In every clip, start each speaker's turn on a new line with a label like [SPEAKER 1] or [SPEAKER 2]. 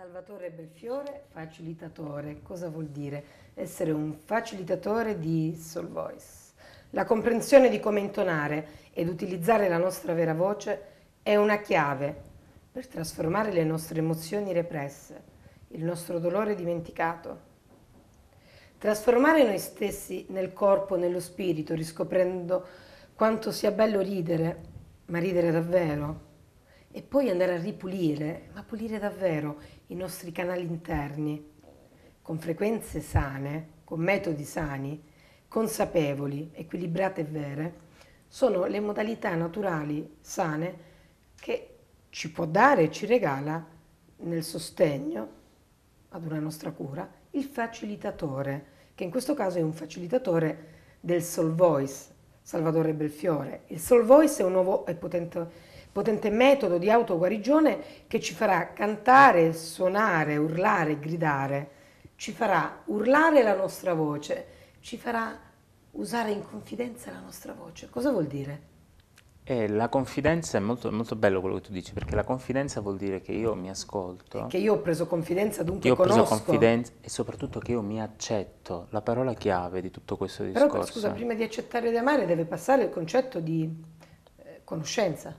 [SPEAKER 1] Salvatore Belfiore, facilitatore. Cosa vuol dire? Essere un facilitatore di Soul Voice. La comprensione di come intonare ed utilizzare la nostra vera voce è una chiave per trasformare le nostre emozioni represse, il nostro dolore dimenticato. Trasformare noi stessi nel corpo, nello spirito, riscoprendo quanto sia bello ridere, ma ridere davvero e poi andare a ripulire, ma pulire davvero i nostri canali interni, con frequenze sane, con metodi sani, consapevoli, equilibrate e vere, sono le modalità naturali, sane, che ci può dare e ci regala nel sostegno ad una nostra cura il facilitatore, che in questo caso è un facilitatore del Soul Voice, Salvatore Belfiore. Il Soul Voice è un nuovo e potente potente metodo di autoguarigione che ci farà cantare, suonare, urlare, gridare, ci farà urlare la nostra voce, ci farà usare in confidenza la nostra voce. Cosa vuol dire?
[SPEAKER 2] Eh, la confidenza è molto, molto, bello quello che tu dici, perché la confidenza vuol dire che io mi ascolto. Che io
[SPEAKER 1] ho preso confidenza, dunque io conosco. ho preso confidenza
[SPEAKER 2] e soprattutto che io mi accetto, la parola chiave di tutto questo discorso. Però scusa, prima
[SPEAKER 1] di accettare di amare deve passare il concetto di eh, conoscenza.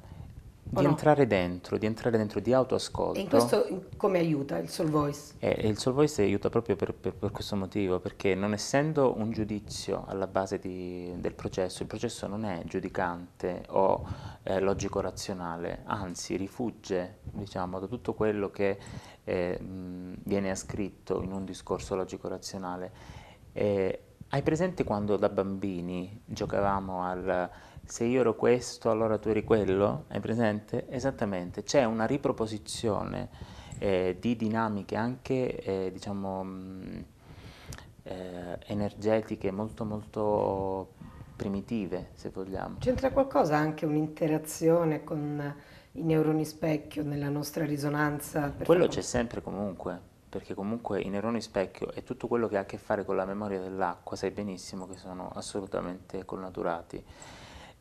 [SPEAKER 2] Di no? entrare dentro, di entrare dentro, di autoascolto. E in questo
[SPEAKER 1] come aiuta il Soul Voice?
[SPEAKER 2] Eh, il Soul Voice aiuta proprio per, per, per, questo motivo, perché non essendo un giudizio alla base di, del processo, il processo non è giudicante o eh, logico-razionale, anzi rifugge diciamo, da tutto quello che eh, viene ascritto in un discorso logico-razionale. Eh, hai presente quando da bambini giocavamo al se io ero questo allora tu eri quello, hai presente? Esattamente, c'è una riproposizione eh, di dinamiche anche, eh, diciamo, mh, mm, eh, energetiche molto molto primitive, se vogliamo.
[SPEAKER 1] C'entra qualcosa anche un'interazione con i neuroni specchio nella nostra risonanza? Quello c'è
[SPEAKER 2] sempre comunque, perché comunque i neuroni specchio e tutto quello che ha a che fare con la memoria dell'acqua sai benissimo che sono assolutamente connaturati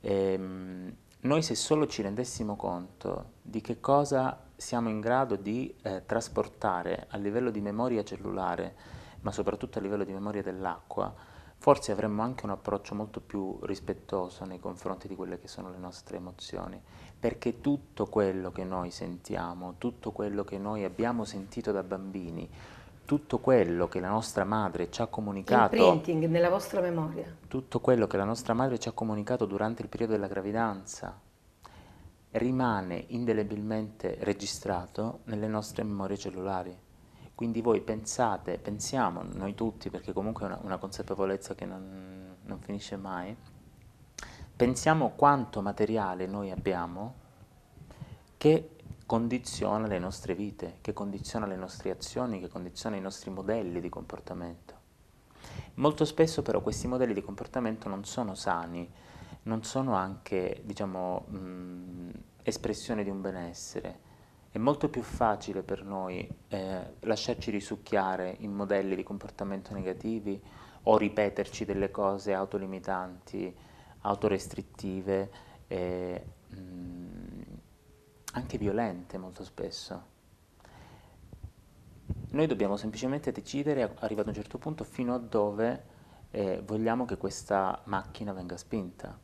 [SPEAKER 2] ehm, noi se solo ci rendessimo conto di che cosa siamo in grado di eh, trasportare a livello di memoria cellulare, ma soprattutto a livello di memoria dell'acqua, forse avremmo anche un approccio molto più rispettoso nei confronti di quelle che sono le nostre emozioni, perché tutto quello che noi sentiamo, tutto quello che noi abbiamo sentito da bambini, tutto quello che la nostra madre ci ha comunicato... Imprinting
[SPEAKER 1] nella vostra memoria.
[SPEAKER 2] Tutto quello che la nostra madre ci ha comunicato durante il periodo della gravidanza rimane indelebilmente registrato nelle nostre memorie cellulari. Quindi voi pensate, pensiamo, noi tutti, perché comunque è una, una consapevolezza che non, non finisce mai, pensiamo quanto materiale noi abbiamo che condiziona le nostre vite, che condiziona le nostre azioni, che condiziona i nostri modelli di comportamento. Molto spesso però questi modelli di comportamento non sono sani, non sono anche, diciamo, mh, espressione di un benessere. È molto più facile per noi eh, lasciarci risucchiare in modelli di comportamento negativi o ripeterci delle cose autolimitanti, autorestrittive, eh, mh, anche violente molto spesso. Noi dobbiamo semplicemente decidere, arrivato a un certo punto, fino a dove eh, vogliamo che questa macchina venga spinta.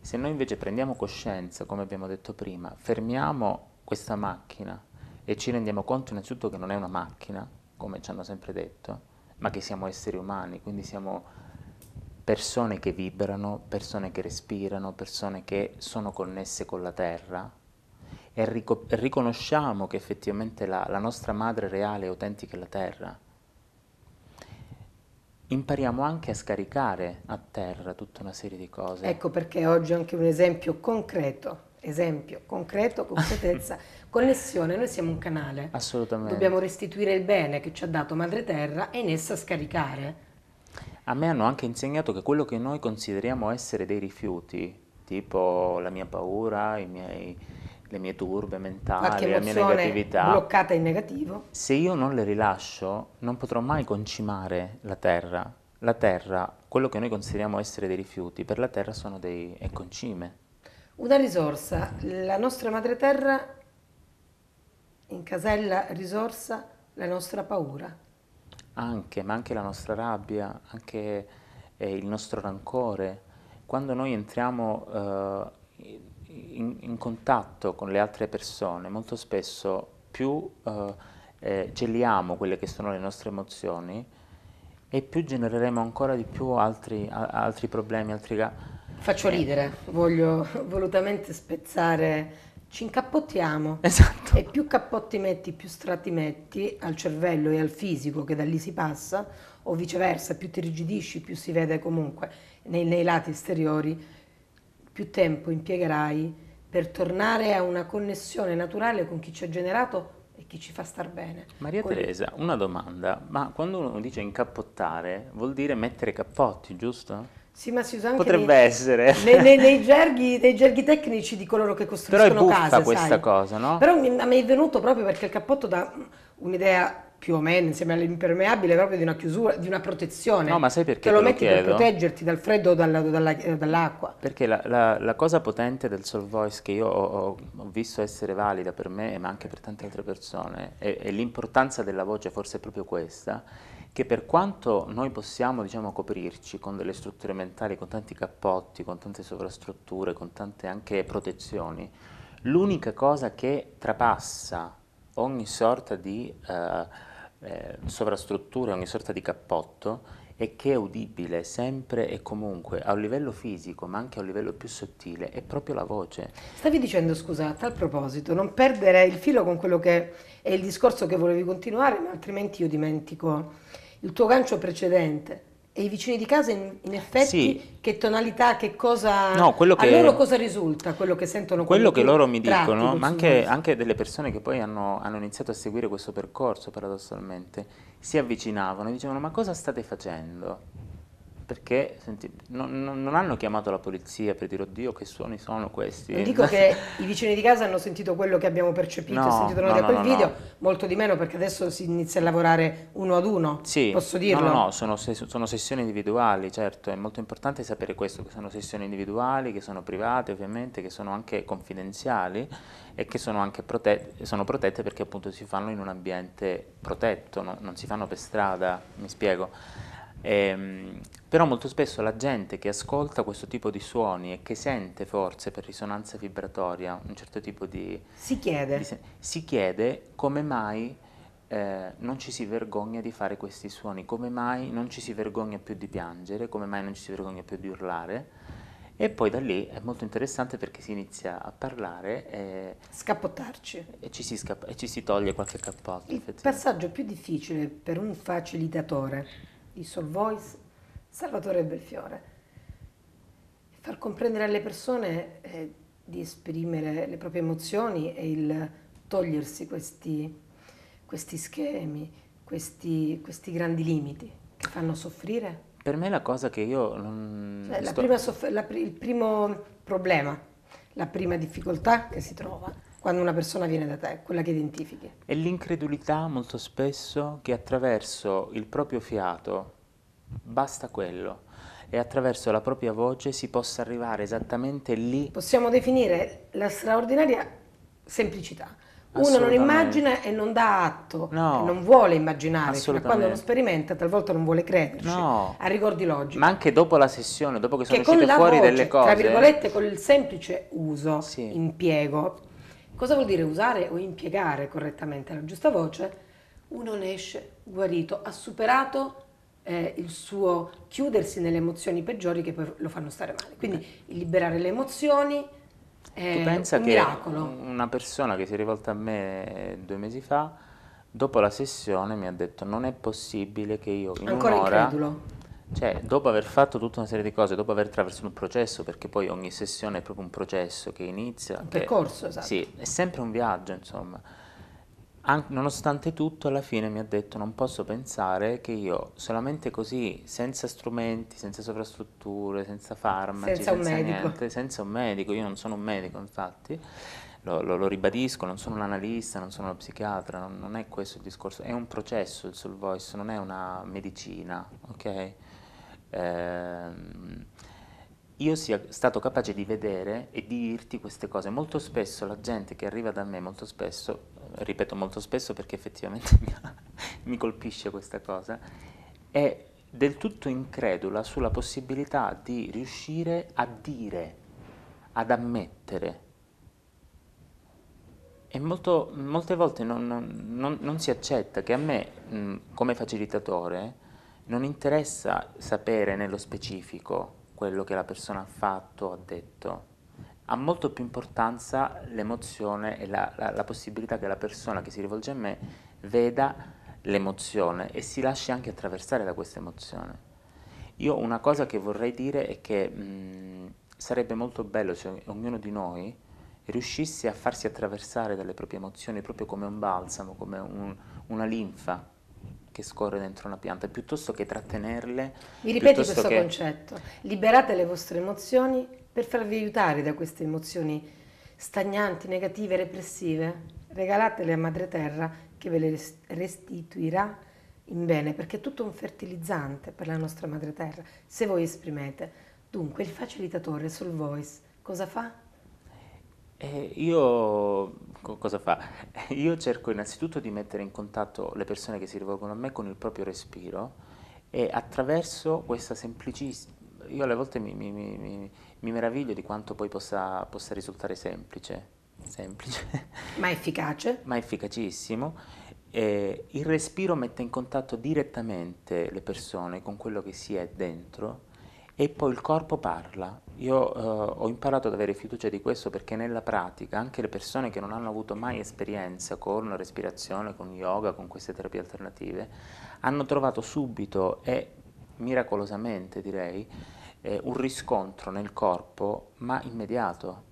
[SPEAKER 2] Se noi invece prendiamo coscienza, come abbiamo detto prima, fermiamo questa macchina e ci rendiamo conto innanzitutto che non è una macchina, come ci hanno sempre detto, ma che siamo esseri umani, quindi siamo persone che vibrano, persone che respirano, persone che sono connesse con la terra, e rico- riconosciamo che effettivamente la, la nostra madre reale e autentica è la terra, impariamo anche a scaricare a terra tutta una serie di cose. Ecco
[SPEAKER 1] perché oggi è anche un esempio concreto, esempio concreto, concretezza, connessione, noi siamo un canale.
[SPEAKER 2] Assolutamente. Dobbiamo
[SPEAKER 1] restituire il bene che ci ha dato Madre Terra e in essa scaricare.
[SPEAKER 2] A me hanno anche insegnato che quello che noi consideriamo essere dei rifiuti, tipo la mia paura, i miei le mie turbe mentali, la mia negatività.
[SPEAKER 1] bloccata in negativo.
[SPEAKER 2] Se io non le rilascio, non potrò mai concimare la terra. La terra, quello che noi consideriamo essere dei rifiuti, per la terra sono dei è concime. Una risorsa,
[SPEAKER 1] la nostra madre terra in casella risorsa la nostra paura.
[SPEAKER 2] Anche, ma anche la nostra rabbia, anche eh, il nostro rancore. Quando noi entriamo eh, in, in, contatto con le altre persone, molto spesso più eh, eh, geliamo quelle che sono le nostre emozioni e più genereremo ancora di più altri, a, altri problemi, altri...
[SPEAKER 1] Faccio eh. ridere, voglio volutamente spezzare ci incappottiamo esatto. e più cappotti metti, più strati metti al cervello e al fisico che da lì si passa o viceversa, più ti rigidisci, più si vede comunque nei, nei lati esteriori, più tempo impiegherai per tornare a una connessione naturale con chi ci ha generato e chi ci fa star bene.
[SPEAKER 2] Maria Poi... Teresa, una domanda, ma quando uno dice incappottare vuol dire mettere cappotti, giusto? Sì, ma si usa anche Potrebbe nei, essere. Nei, nei, nei,
[SPEAKER 1] gerghi, nei, gerghi, tecnici di coloro che costruiscono case. Però è buffa case, questa sai. cosa, no? Però mi, mi, è venuto proprio perché il cappotto dà un'idea più o meno insieme all'impermeabile proprio di una chiusura, di una protezione. No, ma sai perché? Te lo, lo metti chiedo? per proteggerti dal freddo o dalla, dalla, dall'acqua.
[SPEAKER 2] Perché la, la, la, cosa potente del Soul Voice che io ho, ho, visto essere valida per me, ma anche per tante altre persone, e, e l'importanza della voce forse è proprio questa, che per quanto noi possiamo diciamo, coprirci con delle strutture mentali, con tanti cappotti, con tante sovrastrutture, con tante anche protezioni, l'unica cosa che trapassa ogni sorta di... Uh, eh, sovrastruttura, ogni sorta di cappotto e che è udibile sempre e comunque a un livello fisico ma anche a un livello più sottile è proprio la voce.
[SPEAKER 1] Stavi dicendo, scusa, a tal proposito, non perdere il filo con quello che è il discorso che volevi continuare, altrimenti io dimentico il tuo gancio precedente. E i vicini di casa in, in effetti sì. che tonalità, che cosa... No, che, a loro cosa risulta, quello che sentono?
[SPEAKER 2] Quello che loro mi dicono, ma anche, anche, delle persone che poi hanno, hanno, iniziato a seguire questo percorso paradossalmente, si avvicinavano e dicevano ma cosa state facendo? perché senti, non, non, hanno chiamato la polizia per dire oddio che suoni sono questi. Non dico che
[SPEAKER 1] i vicini di casa hanno sentito quello che abbiamo percepito no, e sentito noi no, da quel no, video, molto di meno perché adesso si inizia a lavorare uno ad uno, sì, posso dirlo? No, no,
[SPEAKER 2] sono, sono, sessioni individuali, certo, è molto importante sapere questo, che sono sessioni individuali, che sono private ovviamente, che sono anche confidenziali e che sono anche protette, sono protette perché appunto si fanno in un ambiente protetto, non si fanno per strada, mi spiego. Ehm, però molto spesso la gente che ascolta questo tipo di suoni e che sente forse per risonanza vibratoria un certo tipo di... Si chiede. Di, si chiede come mai eh, non ci si vergogna di fare questi suoni, come mai non ci si vergogna più di piangere, come mai non ci si vergogna più di urlare. E poi da lì è molto interessante perché si inizia a parlare e... Scappottarci. E ci si, scappa, e ci si toglie qualche cappotto. Il
[SPEAKER 1] passaggio più difficile per un facilitatore di Soul Voice, Salvatore Belfiore. Far comprendere alle persone eh, di esprimere le proprie emozioni e il togliersi questi, questi schemi, questi, questi grandi limiti che fanno soffrire.
[SPEAKER 2] Per me la cosa che io... Non... Cioè, la sto...
[SPEAKER 1] la pr il primo problema, la prima difficoltà che si trova quando una persona viene da te, quella che identifichi.
[SPEAKER 2] È l'incredulità molto spesso che attraverso il proprio fiato, basta quello e attraverso la propria voce si possa arrivare esattamente lì.
[SPEAKER 1] Possiamo definire la straordinaria semplicità.
[SPEAKER 2] Uno non immagina
[SPEAKER 1] e non dà atto, no, non vuole immaginare, quando lo sperimenta talvolta non vuole crederci, no. a ricordi logici. Ma anche
[SPEAKER 2] dopo la sessione, dopo che sono che uscite fuori voce, delle cose... tra eh. virgolette,
[SPEAKER 1] con il semplice uso, sì. impiego, cosa vuol dire usare o impiegare correttamente la giusta voce? Uno ne esce guarito, ha superato eh, il suo chiudersi nelle emozioni peggiori che poi lo fanno stare male. Quindi liberare le emozioni è tu pensa un miracolo. Che
[SPEAKER 2] una persona che si è rivolta a me due mesi fa, dopo la sessione mi ha detto non è possibile che io in Ancora un'ora... Incredulo. Cioè, dopo aver fatto tutta una serie di cose, dopo aver attraversato un processo, perché poi ogni sessione è proprio un processo che inizia... Un che, percorso, esatto. Sì, è sempre un viaggio, insomma. An- nonostante tutto, alla fine mi ha detto non posso pensare che io solamente così, senza strumenti, senza sovrastrutture, senza farmaci, senza, senza niente, senza un medico, io non sono un medico infatti, lo, lo, lo, ribadisco, non sono un analista, non sono uno psichiatra, non, non, è questo il discorso, è un processo il soul voice, non è una medicina, ok? Ehm, io sia stato capace di vedere e di dirti queste cose. Molto spesso la gente che arriva da me, molto spesso ripeto molto spesso perché effettivamente mi, mi colpisce questa cosa, è del tutto incredula sulla possibilità di riuscire a dire, ad ammettere. E molto, molte volte non, non, non, si accetta che a me, mh, come facilitatore, non interessa sapere nello specifico quello che la persona ha fatto o ha detto ha molto più importanza l'emozione e la, la, la, possibilità che la persona che si rivolge a me veda l'emozione e si lasci anche attraversare da questa emozione. Io una cosa che vorrei dire è che mh, sarebbe molto bello se ognuno di noi riuscisse a farsi attraversare dalle proprie emozioni proprio come un balsamo, come un, una linfa che scorre dentro una pianta, piuttosto che trattenerle. Vi ripeto questo che...
[SPEAKER 1] concetto, liberate le vostre emozioni per farvi aiutare da queste emozioni stagnanti, negative, repressive, regalatele a Madre Terra che ve le restituirà in bene, perché è tutto un fertilizzante per la nostra Madre Terra, se voi esprimete. Dunque, il facilitatore sul voice cosa fa?
[SPEAKER 2] Eh, io cosa fa? Io cerco innanzitutto di mettere in contatto le persone che si rivolgono a me con il proprio respiro e attraverso questa semplicissima... Io alle volte mi, mi, mi mi meraviglio di quanto poi possa, possa risultare semplice, semplice. Ma efficace? Ma efficacissimo. E eh, il respiro mette in contatto direttamente le persone con quello che si è dentro e poi il corpo parla. Io eh, ho imparato ad avere fiducia di questo perché nella pratica anche le persone che non hanno avuto mai esperienza con respirazione, con yoga, con queste terapie alternative, hanno trovato subito e miracolosamente direi eh, un riscontro nel corpo, ma immediato.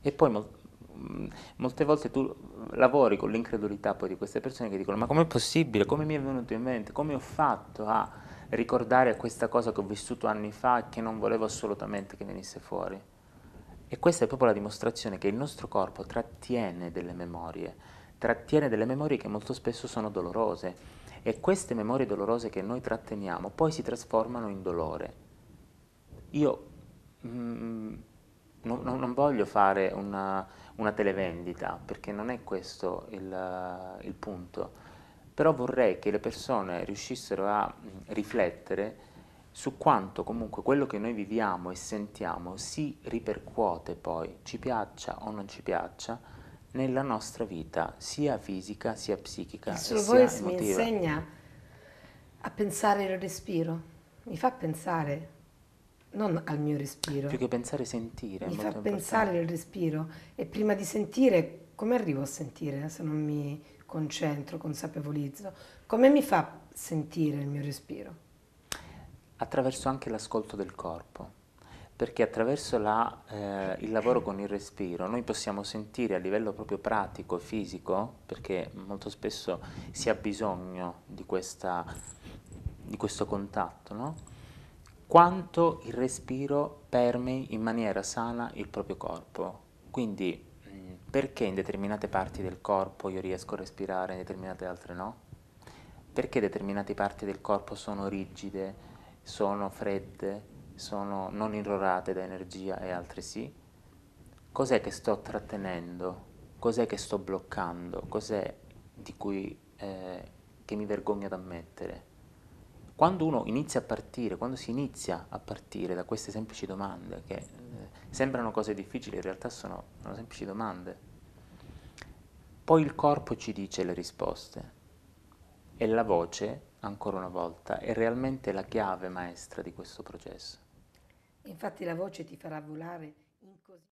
[SPEAKER 2] E poi mol- mm, molte volte tu lavori con l'incredulità poi di queste persone che dicono ma com'è possibile, come mi è venuto in mente, come ho fatto a ricordare questa cosa che ho vissuto anni fa e che non volevo assolutamente che venisse fuori. E questa è proprio la dimostrazione che il nostro corpo trattiene delle memorie, trattiene delle memorie che molto spesso sono dolorose e queste memorie dolorose che noi tratteniamo poi si trasformano in dolore io mm, no- non voglio fare una, una, televendita, perché non è questo il, il punto, però vorrei che le persone riuscissero a mm, riflettere su quanto comunque quello che noi viviamo e sentiamo si ripercuote poi, ci piaccia o non ci piaccia, nella nostra vita, sia fisica sia psichica. Il suo voice mi insegna
[SPEAKER 1] a pensare il respiro, mi fa pensare
[SPEAKER 2] non al mio respiro. Più che pensare, sentire. Mi fa pensare
[SPEAKER 1] il respiro e prima di sentire, come arrivo a sentire eh, se non mi concentro, consapevolizzo? Come mi fa sentire il mio respiro?
[SPEAKER 2] Attraverso anche l'ascolto del corpo, perché attraverso la, eh, il lavoro con il respiro noi possiamo sentire a livello proprio pratico, fisico, perché molto spesso si ha bisogno di, questa, di questo contatto, no? quanto il respiro permei in maniera sana il proprio corpo. Quindi mm, perché in determinate parti del corpo io riesco a respirare, e in determinate altre no? Perché determinate parti del corpo sono rigide, sono fredde, sono non irrorate da energia e altre sì? Cos'è che sto trattenendo? Cos'è che sto bloccando? Cos'è di cui, eh, che mi vergogno ad ammettere? quando uno inizia a partire, quando si inizia a partire da queste semplici domande, che eh, sembrano cose difficili, in realtà sono, sono semplici domande, poi il corpo ci dice le risposte e la voce, ancora una volta, è realmente la chiave maestra di questo processo.
[SPEAKER 1] Infatti la voce ti farà volare